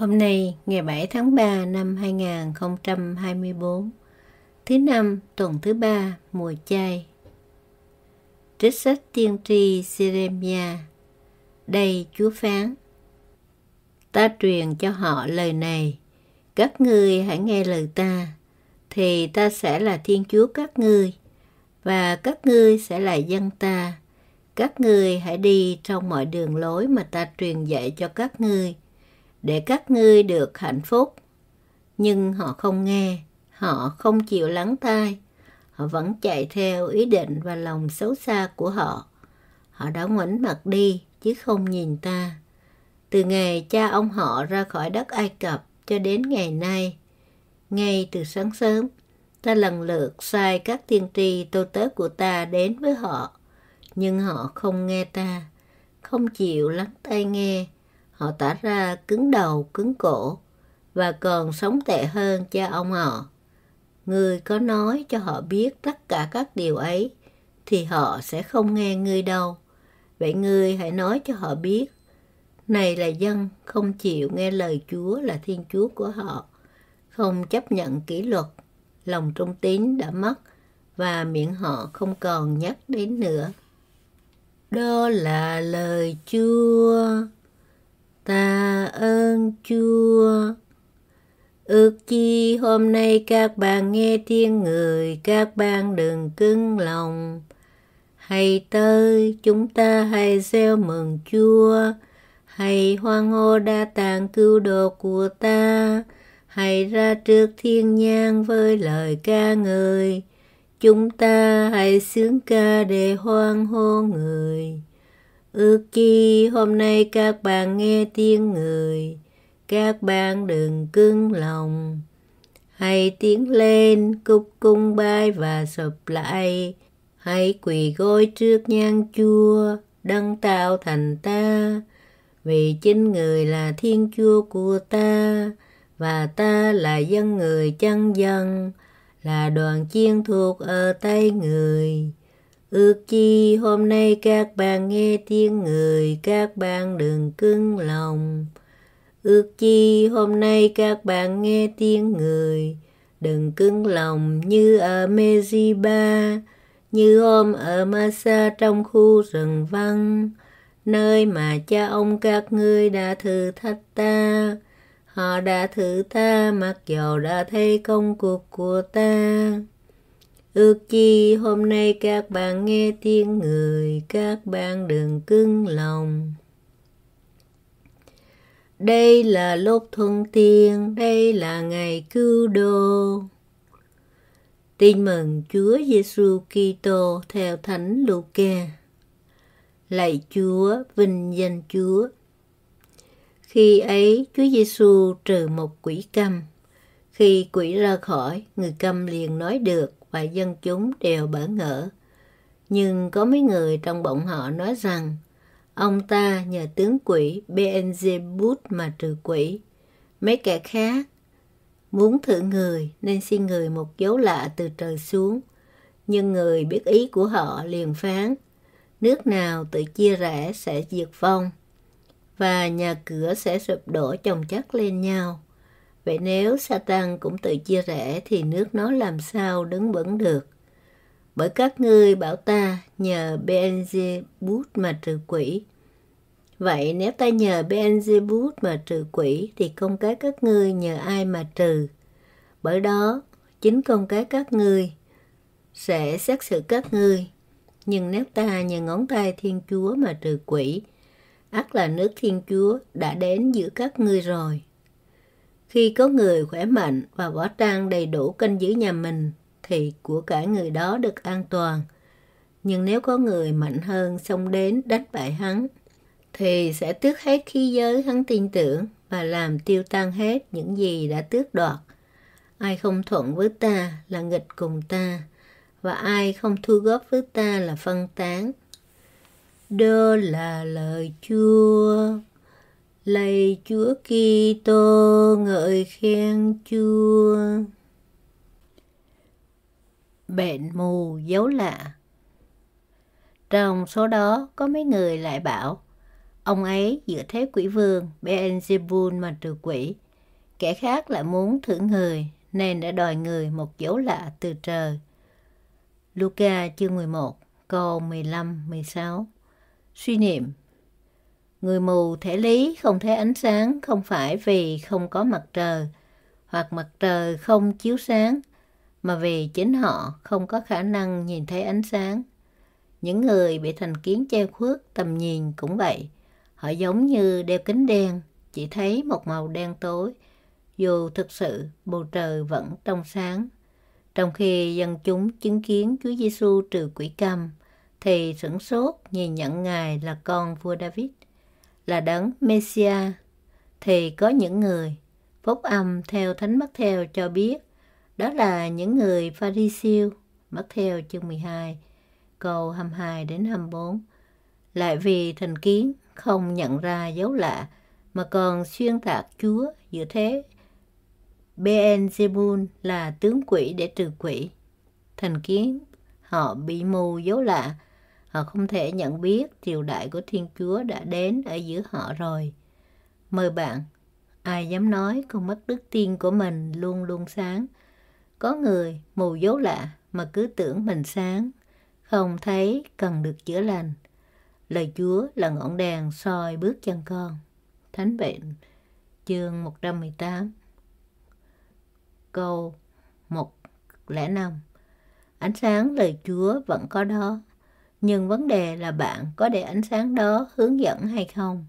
Hôm nay, ngày 7 tháng 3 năm 2024, thứ năm tuần thứ ba mùa chay. Trích sách tiên tri Jeremia. Đây Chúa phán: Ta truyền cho họ lời này, các ngươi hãy nghe lời ta, thì ta sẽ là Thiên Chúa các ngươi và các ngươi sẽ là dân ta. Các ngươi hãy đi trong mọi đường lối mà ta truyền dạy cho các ngươi để các ngươi được hạnh phúc. Nhưng họ không nghe, họ không chịu lắng tai, họ vẫn chạy theo ý định và lòng xấu xa của họ. Họ đã ngoảnh mặt đi chứ không nhìn ta. Từ ngày cha ông họ ra khỏi đất Ai Cập cho đến ngày nay, ngay từ sáng sớm, ta lần lượt sai các tiên tri tô tớ của ta đến với họ, nhưng họ không nghe ta, không chịu lắng tai nghe, họ tỏ ra cứng đầu, cứng cổ và còn sống tệ hơn cha ông họ. Ngươi có nói cho họ biết tất cả các điều ấy thì họ sẽ không nghe ngươi đâu. Vậy ngươi hãy nói cho họ biết, này là dân không chịu nghe lời Chúa là Thiên Chúa của họ, không chấp nhận kỷ luật, lòng trung tín đã mất và miệng họ không còn nhắc đến nữa. Đó là lời Chúa tạ ơn chúa ước chi hôm nay các bạn nghe tiếng người các bạn đừng cứng lòng hãy tới chúng ta hãy gieo mừng chúa hãy hoan hô đa tạng cứu độ của ta hãy ra trước thiên nhang với lời ca người chúng ta hãy sướng ca để hoan hô người Ước chi hôm nay các bạn nghe tiếng người, các bạn đừng cứng lòng. Hãy tiến lên, cúc cung bay và sụp lại. Hãy quỳ gối trước nhan chúa đấng tạo thành ta. Vì chính người là thiên chúa của ta, và ta là dân người chân dân, là đoàn chiên thuộc ở tay người Ước chi hôm nay các bạn nghe tiếng người, các bạn đừng cứng lòng. Ước chi hôm nay các bạn nghe tiếng người, đừng cứng lòng như ở Meziba, như hôm ở Masa trong khu rừng văng, nơi mà cha ông các ngươi đã thử thách ta. Họ đã thử ta mặc dầu đã thấy công cuộc của ta Ước chi hôm nay các bạn nghe tiếng người, các bạn đừng cứng lòng. Đây là lúc thuận tiên, đây là ngày cứu độ. Tin mừng Chúa Giêsu Kitô theo Thánh Luca. Lạy Chúa, vinh danh Chúa. Khi ấy, Chúa Giêsu trừ một quỷ câm. Khi quỷ ra khỏi, người câm liền nói được và dân chúng đều bỡ ngỡ. Nhưng có mấy người trong bọn họ nói rằng ông ta nhờ tướng quỷ Beelzebub mà trừ quỷ. Mấy kẻ khác muốn thử người nên xin người một dấu lạ từ trời xuống. Nhưng người biết ý của họ liền phán, nước nào tự chia rẽ sẽ diệt vong và nhà cửa sẽ sụp đổ chồng chất lên nhau. Vậy nếu Satan cũng tự chia rẽ thì nước nó làm sao đứng vững được? Bởi các ngươi bảo ta nhờ Beelzebub mà trừ quỷ. Vậy nếu ta nhờ Beelzebub mà trừ quỷ thì con cái các ngươi nhờ ai mà trừ? Bởi đó chính con cái các ngươi sẽ xét xử các ngươi. Nhưng nếu ta nhờ ngón tay Thiên Chúa mà trừ quỷ, ắt là nước Thiên Chúa đã đến giữa các ngươi rồi. Khi có người khỏe mạnh và võ trang đầy đủ canh giữ nhà mình, thì của cả người đó được an toàn. Nhưng nếu có người mạnh hơn xông đến đánh bại hắn, thì sẽ tước hết khí giới hắn tin tưởng và làm tiêu tan hết những gì đã tước đoạt. Ai không thuận với ta là nghịch cùng ta, và ai không thu góp với ta là phân tán. Đó là lời Chúa lạy Chúa Kitô ngợi khen Chúa. Bệnh mù dấu lạ Trong số đó có mấy người lại bảo Ông ấy giữa thế quỷ vương Beelzebul mà trừ quỷ Kẻ khác lại muốn thử người Nên đã đòi người một dấu lạ từ trời Luca chương 11 câu 15-16 Suy niệm Người mù thể lý không thấy ánh sáng không phải vì không có mặt trời, hoặc mặt trời không chiếu sáng, mà vì chính họ không có khả năng nhìn thấy ánh sáng. Những người bị thành kiến che khuất tầm nhìn cũng vậy. Họ giống như đeo kính đen, chỉ thấy một màu đen tối, dù thực sự bầu trời vẫn trong sáng. Trong khi dân chúng chứng kiến Chúa Giêsu trừ quỷ cầm, thì sửng sốt nhìn nhận Ngài là con vua David – là đấng Messia, thì có những người, phúc âm theo Thánh Mắc Theo cho biết, đó là những người pha ri siêu Mắc Theo chương 12, câu 22 đến 24. Lại vì thành kiến không nhận ra dấu lạ, mà còn xuyên tạc Chúa giữa thế. Beelzebul là tướng quỷ để trừ quỷ. Thành kiến họ bị mù dấu lạ, họ không thể nhận biết triều đại của Thiên Chúa đã đến ở giữa họ rồi. Mời bạn, ai dám nói con mắt đức tin của mình luôn luôn sáng. Có người mù dấu lạ mà cứ tưởng mình sáng, không thấy cần được chữa lành. Lời Chúa là ngọn đèn soi bước chân con. Thánh bệnh, chương 118, câu 105. Ánh sáng lời Chúa vẫn có đó, nhưng vấn đề là bạn có để ánh sáng đó hướng dẫn hay không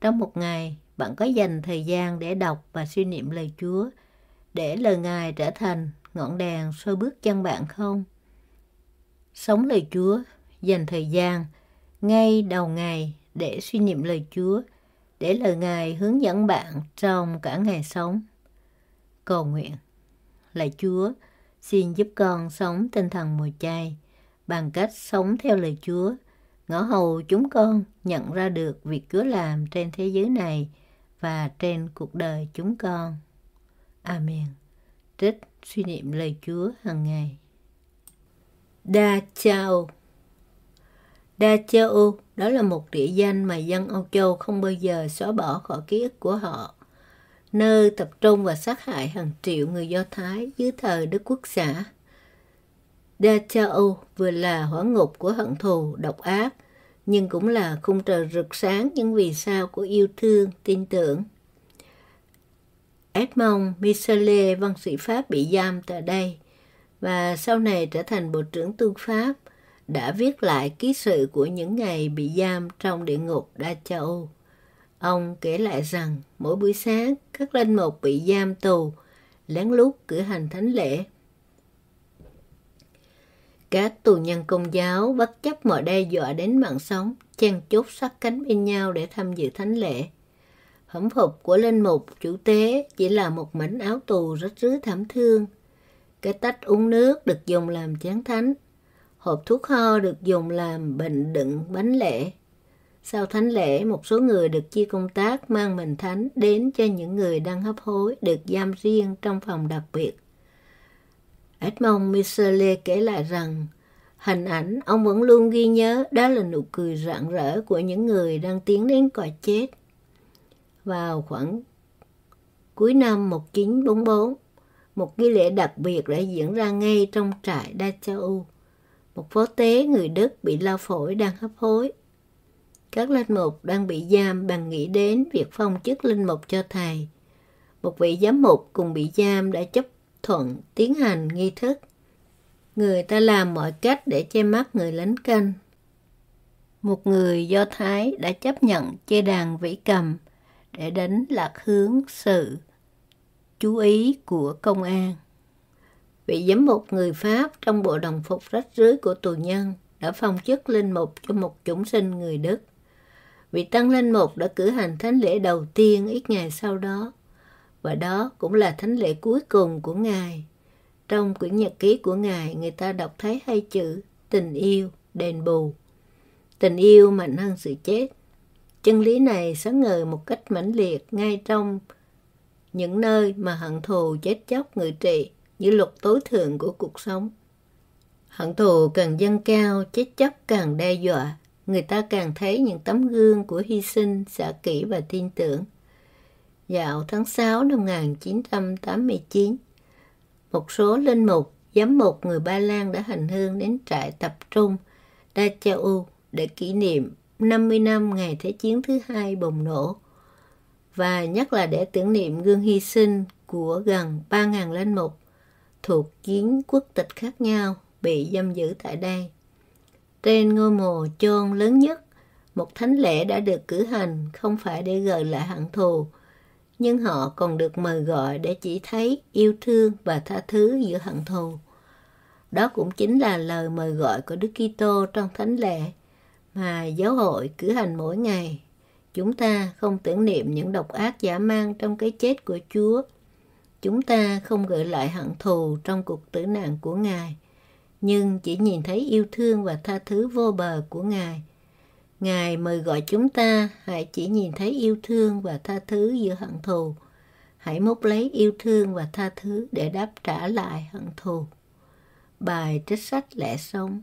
trong một ngày bạn có dành thời gian để đọc và suy niệm lời chúa để lời ngài trở thành ngọn đèn soi bước chân bạn không sống lời chúa dành thời gian ngay đầu ngày để suy niệm lời chúa để lời ngài hướng dẫn bạn trong cả ngày sống cầu nguyện lạy chúa xin giúp con sống tinh thần mùa chay bằng cách sống theo lời Chúa. Ngõ hầu chúng con nhận ra được việc Chúa làm trên thế giới này và trên cuộc đời chúng con. Amen. Trích suy niệm lời Chúa hàng ngày. Da Chao Da Chao đó là một địa danh mà dân Âu Châu không bao giờ xóa bỏ khỏi ký ức của họ. Nơi tập trung và sát hại hàng triệu người Do Thái dưới thời Đức Quốc xã. Da Cha vừa là hỏa ngục của hận thù, độc ác, nhưng cũng là khung trời rực sáng những vì sao của yêu thương, tin tưởng. Edmond Michelet, văn sĩ Pháp bị giam tại đây và sau này trở thành Bộ trưởng Tư Pháp, đã viết lại ký sự của những ngày bị giam trong địa ngục Đa Châu. Ông kể lại rằng mỗi buổi sáng các linh mục bị giam tù lén lút cử hành thánh lễ các tù nhân công giáo bất chấp mọi đe dọa đến mạng sống, chen chốt sát cánh bên nhau để tham dự thánh lễ. Hẩm phục của linh mục chủ tế chỉ là một mảnh áo tù rách rưới thảm thương. Cái tách uống nước được dùng làm chén thánh. Hộp thuốc ho được dùng làm bệnh đựng bánh lễ. Sau thánh lễ, một số người được chia công tác mang mình thánh đến cho những người đang hấp hối được giam riêng trong phòng đặc biệt Edmond Michelet kể lại rằng, hình ảnh ông vẫn luôn ghi nhớ đó là nụ cười rạng rỡ của những người đang tiến đến cõi chết. Vào khoảng cuối năm 1944, một nghi lễ đặc biệt đã diễn ra ngay trong trại Dachau. Một phó tế người Đức bị lao phổi đang hấp hối. Các linh mục đang bị giam bằng nghĩ đến việc phong chức linh mục cho thầy. Một vị giám mục cùng bị giam đã chấp thuận tiến hành nghi thức. Người ta làm mọi cách để che mắt người lính canh. Một người Do Thái đã chấp nhận che đàn vĩ cầm để đánh lạc hướng sự chú ý của công an. Vị giám mục người Pháp trong bộ đồng phục rách rưới của tù nhân đã phong chức linh mục cho một chúng sinh người Đức. Vị tăng linh mục đã cử hành thánh lễ đầu tiên ít ngày sau đó và đó cũng là thánh lễ cuối cùng của Ngài. Trong quyển nhật ký của Ngài, người ta đọc thấy hai chữ tình yêu, đền bù. Tình yêu mạnh hơn sự chết. Chân lý này sáng ngời một cách mãnh liệt ngay trong những nơi mà hận thù chết chóc người trị như luật tối thượng của cuộc sống. Hận thù càng dâng cao, chết chóc càng đe dọa, người ta càng thấy những tấm gương của hy sinh, xả kỹ và tin tưởng vào tháng 6 năm 1989. Một số linh mục, giám mục người Ba Lan đã hành hương đến trại tập trung Dachau để kỷ niệm 50 năm ngày Thế chiến thứ hai bùng nổ và nhất là để tưởng niệm gương hy sinh của gần 3.000 linh mục thuộc kiến quốc tịch khác nhau bị giam giữ tại đây. Trên ngôi mồ chôn lớn nhất, một thánh lễ đã được cử hành không phải để gợi lại hận thù nhưng họ còn được mời gọi để chỉ thấy yêu thương và tha thứ giữa hận thù. Đó cũng chính là lời mời gọi của Đức Kitô trong thánh lễ mà giáo hội cử hành mỗi ngày. Chúng ta không tưởng niệm những độc ác giả mang trong cái chết của Chúa. Chúng ta không gợi lại hận thù trong cuộc tử nạn của Ngài, nhưng chỉ nhìn thấy yêu thương và tha thứ vô bờ của Ngài – Ngài mời gọi chúng ta hãy chỉ nhìn thấy yêu thương và tha thứ giữa hận thù. Hãy múc lấy yêu thương và tha thứ để đáp trả lại hận thù. Bài trích sách Lẽ Sống